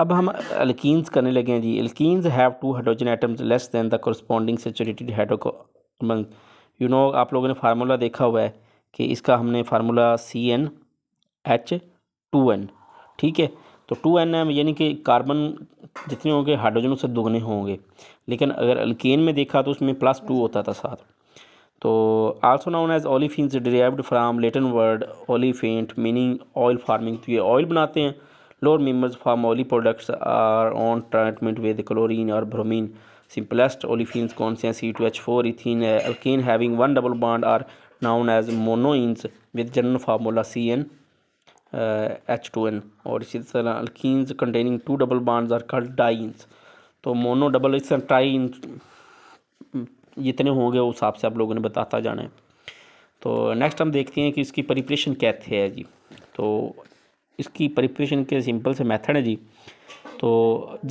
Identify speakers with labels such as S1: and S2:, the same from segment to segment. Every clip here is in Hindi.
S1: अब हम अल्किन्स करने लगे हैं जी alkenes have two hydrogen atoms less than the corresponding saturated hydrocarbon you know आप लोगों ने फार्मूला देखा हुआ है कि इसका हमने formula C N H two N ठीक है तो टू एन एम यानी कि कार्बन जितने होंगे हाइड्रोजन उससे दोगुने होंगे लेकिन अगर अल्केन में देखा तो उसमें प्लस टू होता था साथ तो also known as olefin derived from Latin word olefiant meaning oil forming तो ये ऑयल बनाते हैं Lower members form oily products are on treatment with chlorine or bromine. Simplest olefins contain C2H4 ethene alkene having one double bond are known as monoenes with general formula CN. H two N और इसी तरह alkenes containing two double bonds are called dienes तो मोनो डबल इस ट्राइन जितने होंगे उस हिसाब से आप लोगों ने बताता जाना है तो नेक्स्ट हम देखते हैं कि इसकी प्रिपरेशन कैसे है जी तो इसकी परिप्रेशन के सिंपल से मेथड है जी तो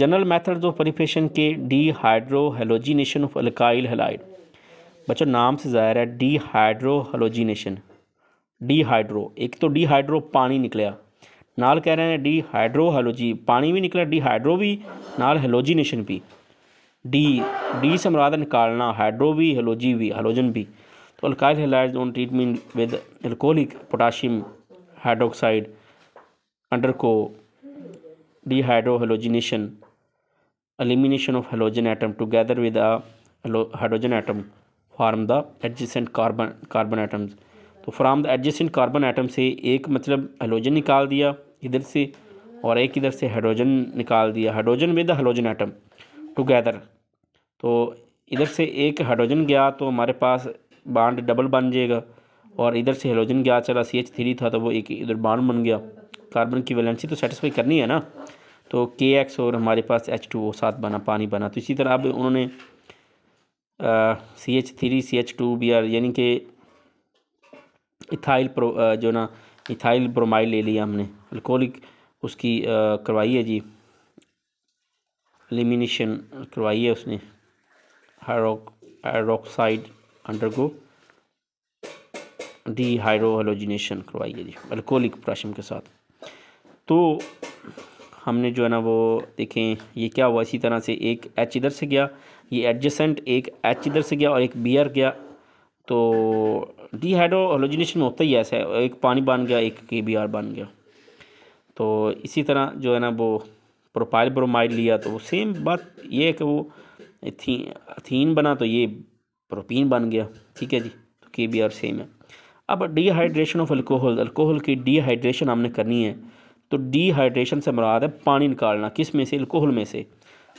S1: जनरल मेथड ऑफ परिप्रेशन के dehydrohalogenation of alkyl halide बच्चों नाम से ज़ाहिर है dehydrohalogenation de hydro एक तो डी हाइड्रो पानी निकलिया नाल कह रहे हैं डी हाइड्रो हेलोजी पानी भी निकला डी हाइड्रो भी नाल हेलोजिनेशन भी डी डी से मुराद निकालना हाइड्रो भी हेलोजी भी हेलोजन भी तो alkyl halide on treatment with alcoholic potassium hydroxide undergo dehydrohalogenation elimination of halogen atom together with a hydrogen atom form the adjacent carbon carbon atoms तो from the adjacent carbon atom से एक मतलब हेलोजन निकाल दिया इधर से और एक इधर से हाइड्रोजन निकाल दिया hydrogen with hydrogen atom together तो इधर से एक हाइड्रोजन गया तो हमारे पास बाड डबल बन जाएगा और इधर से हेलोजन गया चला सी एच थ्री था तो वो एक इधर बाड बन गया कार्बन की वैलेंसी तो सेटिस्फाई करनी है ना तो के एक्स और हमारे पास एच टू ओ साथ बना पानी बना तो इसी तरह अब उन्होंने C H three C H two B R यानी कि इथाइल प्रो आ, जो ना इथाइल ब्रोमाइड ले लिया हमने अल्कोहलिक उसकी करवाई है जी एलिमिनेशन करवाई है उसने hydroxide hydroxide undergo dehydrohalogenation करवाई है जी अल्कोहलिक पोटाशियम के साथ तो हमने जो है ना वो देखें ये क्या हुआ इसी तरह से एक एच इधर से गया ये एडजेसेंट एक एच इधर से गया और एक बी आर गया तो डिहाइड्रोलोजिनेशन में होता ही ऐसा है एक पानी बन गया एक के बी आर बन गया तो इसी तरह जो है ना वो प्रोपाइल ब्रोमाइड लिया तो वो सेम बात ये है कि वो थी बना तो ये प्रोटीन बन गया ठीक है जी तो के बी आर सेम है अब डिहाइड्रेशन ऑफ अल्कोहल अल्कोहल की डिहाइड्रेशन हमने करनी है तो डिहाइड्रेशन से मुराद है पानी निकालना किस में से अल्कोहल में से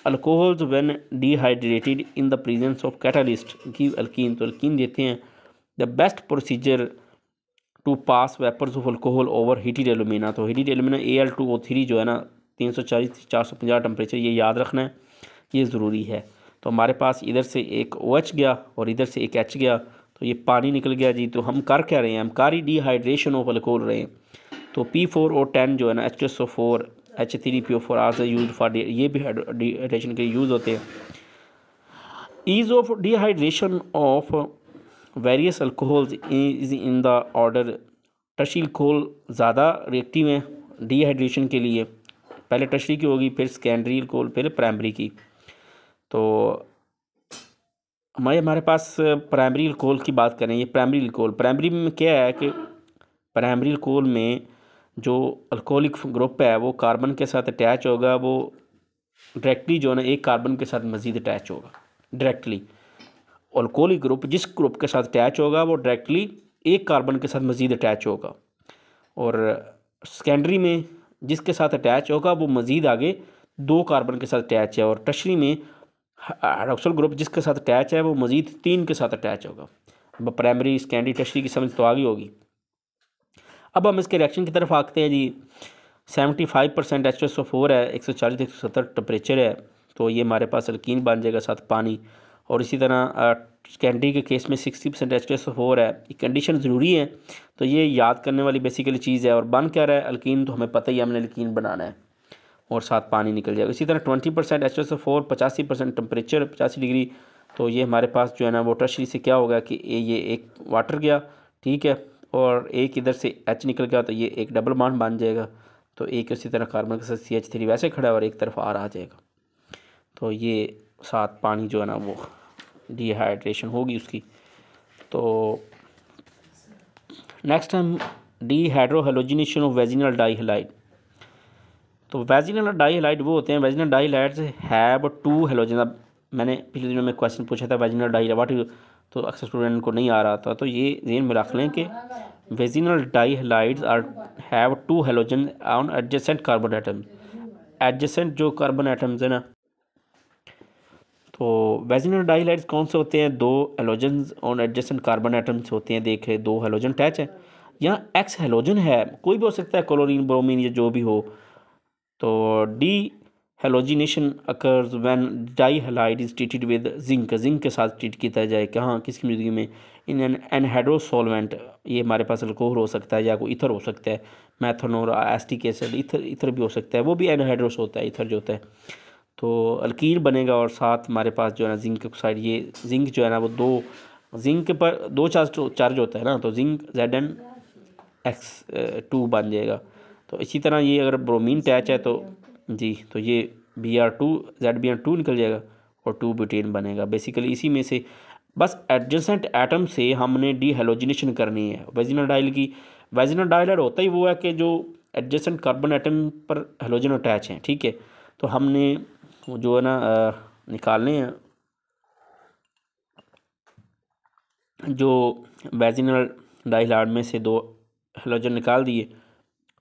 S1: alcohols when dehydrated in the presence of catalyst give alkene तो अल्किन देते हैं the best procedure to pass vapours of alcohol over heated alumina तो heated alumina A L two O three जो है ना तीन सौ चालीस चार सौ पचास टम्परेचर ये याद रखना है ये ज़रूरी है तो हमारे पास इधर से एक ओ OH एच गया और इधर से एक एच गया तो ये पानी निकल गया जी तो हम कर क्या रहे हैं हम कारी डिहाइड्रेशन ऑफ अल्कोहल रहे हैं तो पी फोर और टेन जो है ना H S O four H three P O four are से यूज फॉर ये भी हाइड्रेशन के यूज़ होते हैं ease of dehydration of various alcohols is in the order टशील खोल ज़्यादा रिएक्टिव हैं डिहाइड्रेशन के लिए पहले टशरी की होगी फिर सेकेंडरी कोल फिर प्राइमरी की तो हमारे हमारे पास प्राइमरी अल्कोहल की बात करें ये प्राइमरी अल्कोहल प्राइमरी में क्या है कि प्राइमरी अल्कोहल में जो अल्कोहलिक ग्रुप है वो कार्बन के साथ अटैच होगा वो डायरेक्टली जो है ना एक कार्बन के साथ मज़ीद अटैच होगा डायरेक्टली अल्कोहलिक ग्रुप जिस ग्रुप के साथ अटैच होगा वो डायरेक्टली एक कार्बन के साथ मज़ीद अटैच होगा और सेकेंडरी में जिसके साथ अटैच होगा वो मज़ीद आगे दो कार्बन के साथ अटैच है और टशरी में हाइड्रोक्सल ग्रुप जिसके साथ अटैच है वो मज़ीद तीन के साथ अटैच होगा प्राइमरी सेकेंडरी टशरी की समझ तो आगे होगी अब हम इसके रिएक्शन की तरफ आते हैं जी seventy five percent H S O four है एक सौ चालीस एक सौ सत्तर टेम्परेचर है तो ये हमारे पास अल्किन बन जाएगा साथ पानी और इसी तरह कैंडी के केस में sixty percent H S O four है ये कंडीशन ज़रूरी है तो ये याद करने वाली बेसिकली चीज़ है और बन क्या रहा है अल्किन तो हमें पता ही है हमने अल्किन बनाना है और साथ पानी निकल जाएगा इसी तरह twenty percent H S O four पचासी परसेंट टेम्परेचर पचासी डिग्री तो ये हमारे पास जो है ना वोटर श्री से क्या होगा कि ये एक वाटर गया ठीक है और एक इधर से एच निकल गया तो ये एक डबल बॉन्ड बन जाएगा तो एक उसी तरह कार्बन के साथ सी एच थ्री वैसे खड़ा है और एक तरफ आर आ जाएगा तो ये साथ पानी जो है ना वो डिहाइड्रेशन होगी उसकी तो next time dehydrohalogenation of vicinal dihalide तो वेजिनल डाईहलाइड वो होते हैं vicinal dihalides have two halogen मैंने पिछले दिनों में क्वेश्चन पूछा था वेजिनल डाई वाट तो अक्सर स्टूडेंट को नहीं आ रहा था तो ये जेन में रख लें कि vicinal dihalides are have two halogen on adjacent carbon atom adjacent जो कार्बन आइटम्स हैं ना तो वेजिनल डाईलाइट्स कौन से होते हैं दो halogen on adjacent carbon atoms होते हैं देखे दो हेलोजन अटैच है यहाँ एक्स हेलोजन है कोई भी हो सकता है क्लोरिन ब्रोमिन या जो भी हो तो dehalogenation occurs when dihalide is treated with zinc zinc के साथ ट्रीट किया जाए कहाँ किसकी मौजूदगी में इन एन एनहाइड्रोसोलवेंट ये हमारे पास अल्कोहल हो सकता है या कोई इथर हो सकता है methanol acetic acid ether ether भी हो सकता है वो भी एनहाइड्रोस होता है इथर जो होता है तो अलकीन बनेगा और साथ हमारे पास जो है ना जिंक ऑक्साइड ये जिंक जो है ना वो दो जिंक पर दो चार्ज चार्ज तो, होता है ना तो zinc Z N X two बन जाएगा तो इसी तरह ये अगर ब्रोमीन अटैच है तो जी तो ये B R two Z B R two निकल जाएगा और टू ब्यूटेन बनेगा बेसिकली इसी में से बस एडजेंसेंट एटम से हमने डी हेलोजिनेशन करनी है वेजिनाडाइल की वेजिनाडाइलर होता ही वो है कि जो एडजेंसेंट कार्बन एटम पर हेलोजन अटैच हैं ठीक है तो हमने जो है ना निकालने हैं जो वेजिनल डाइलाड में से दो हेलोजन निकाल दिए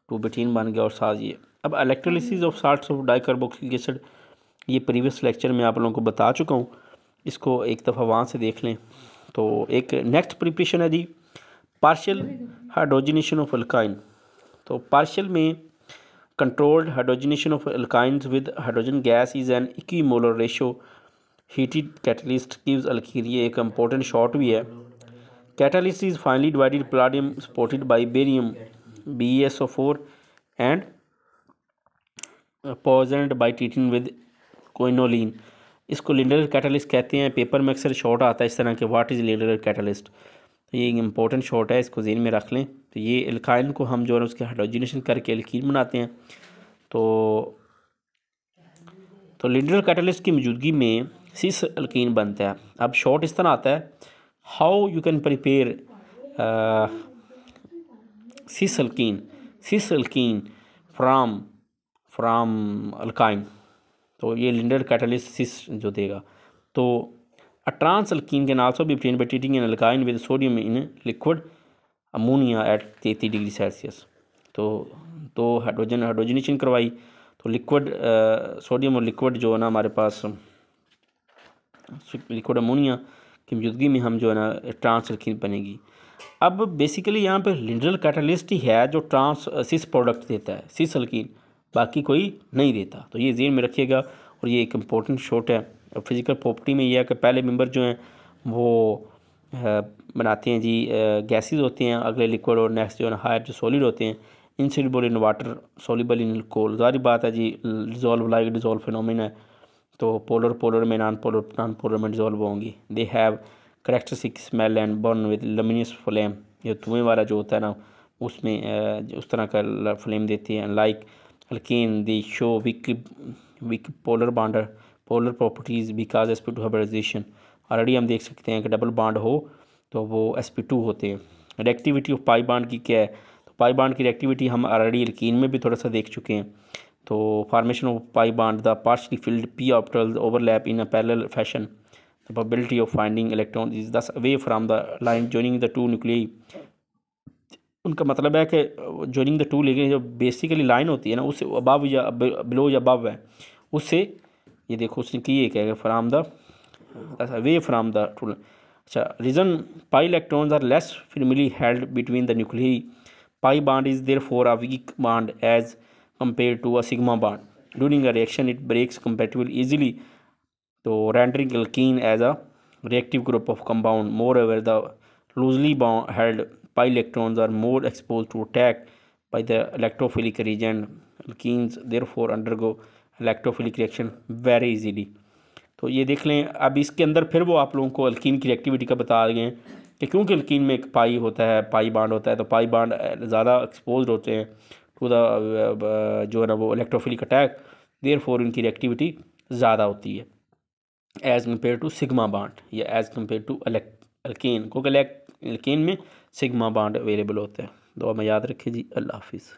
S1: टू बिटीन बन गया और साथ ये अब electrolysis of salt of dicarboxylic acid ये प्रीवियस लेक्चर में आप लोगों को बता चुका हूँ इसको एक दफ़ा वहाँ से देख लें तो एक नेक्स्ट प्रिपरेशन है जी पार्शियल हाइड्रोजिनेशन ऑफ अल्काइन तो पार्शियल में controlled hydrogenation of alkynes with hydrogen gas is an equimolar ratio heated catalyst gives अल्कीरिया एक इम्पोर्टेंट शॉट भी है catalyst is finely divided palladium supported by barium B S O four and poisoned by treating with quinoline इसको लिंडर कैटलिस्ट कहते हैं पेपर में अक्सर शॉर्ट आता है इस तरह के वाट इज़ लिंडर कैटलिस्ट तो ये इंपॉर्टेंट शॉर्ट है इसको जेन में रख लें तो ये एल्काइन को हम जो है उसके हाइड्रोजनेशन करके एल्कीन बनाते हैं तो तो लिंडर कैटलिस्ट की मौजूदगी में सिस एल्किन बनता है अब शॉर्ट इस तरह आता है how you can prepare cis alkene cis alkene from from alkyne तो ये लिंडर कैटलिस जो देगा तो a trans alkene can also be obtained by treating an alkyne with sodium in liquid ammonia degree Celsius तो तो हाइड्रोजन हाइड्रोजनीशन करवाई तो लिक्विड सोडियम uh, और लिक्विड जो है ना हमारे पास लिक्विड अमोनिया की मौजूदगी में हम जो है ना ट्रांस अल्किन बनेगी अब बेसिकली यहाँ पर लिंडरल कैटलिस्ट ही है जो ट्रांस सिस प्रोडक्ट देता है सिस अल्किन बाकी कोई नहीं देता तो ये जेन में रखिएगा और ये एक इम्पोर्टेंट शॉट है फिज़िकल प्रॉपर्टी में यह है कि पहले मेंबर जो हैं वो बनाते हैं जी गैसेस होते हैं अगले लिक्विड और नेक्स्ट जो है हायर जो सॉलिड होते हैं इनसिडबल इन वाटर सोलिबल इन कोल जारी बात है जी डिजोल्व लाइक डिजोल्व फिनोमिन है तो पोलर पोलर में नॉन पोलर नॉन पोलर में डिजोल्व होंगी they have characteristic smell and burn with luminous flame ये धुएँ वाला जो होता है ना उसमें उस तरह का फ्लेम देती है like like, alkene they show weak weak polar bond polar properties because S P two hybridization already हम देख सकते हैं कि डबल बांड हो तो वो एस पी टू होते हैं रेक्टिविटी ऑफ पाई बाड की क्या है तो पाई बाड की रेक्टिविटी हम ऑलरेडी अल्किन में भी थोड़ा सा देख चुके हैं तो formation of pi bond the partially filled P orbital overlap in a parallel fashion the probability of finding electron is this away from the line joining the two nuclei उनका मतलब है कि जोइनिंग द टू लेकिन जो बेसिकली लाइन होती है ना उससे अबव या बिलो या अबव है उससे ये देखो उसने की ये कहेगा from the way from the two अच्छा region pi electrons are less firmly held between the nuclear pi bond is therefore a weak bond as compared to a sigma bond during a reaction it breaks compatible easily तो rendering alkene as a reactive group of compound moreover the loosely bond pi electrons are more exposed to attack by the electrophilic there alkenes therefore undergo electrophilic reaction very easily तो ये देख लें अब इसके अंदर फिर वो आप लोगों को अल्कीन की रिएक्टिविटी का बता दें हैं कि क्योंकि अल्किन में एक पाई होता है पाई बाड होता है तो पाई बाड ज़्यादा एक्सपोज होते हैं टू द जो है ना वो इलेक्ट्रोफिलिक अटैक देर फोर इनकी रिएक्टिविटी ज़्यादा होती है as compared to sigma bond या एज़ कम्पेयर टू अल्किन क्योंकि अल्किन में सिग्मा बाड अवेलेबल होते हैं दुआ में याद रखें जी अल्लाह हाफिज़